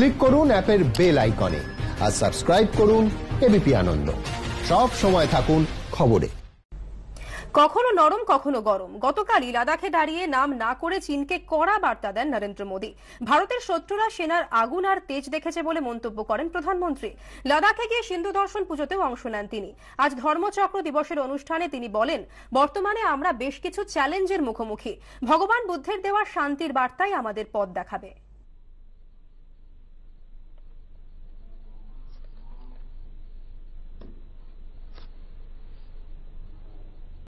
click করুন অ্যাপের bell আইকনে আর সাবস্ক্রাইব করুন এবিপি আনন্দ সব সময় থাকুন খবরে কখনো নরম কখনো গরম গতকালই লাদাখে দাঁড়িয়ে নাম না করে চীনকে কড়া বার্তা দেন নরেন্দ্র মোদী ভারতের শত্রুরা সেনার আগুন আর তেজ দেখেছে বলে মন্তব্য করেন প্রধানমন্ত্রী লাদাখে গিয়ে সিন্ধু দর্শন পুজোতেও অংশ নেন তিনি আজ ধর্মচক্র দিবসের অনুষ্ঠানে তিনি বলেন বর্তমানে আমরা বেশ কিছু চ্যালেঞ্জের মুখোমুখি ভগবান বুদ্ধের দেওয়া শান্তির বার্তাই আমাদের পথ দেখাবে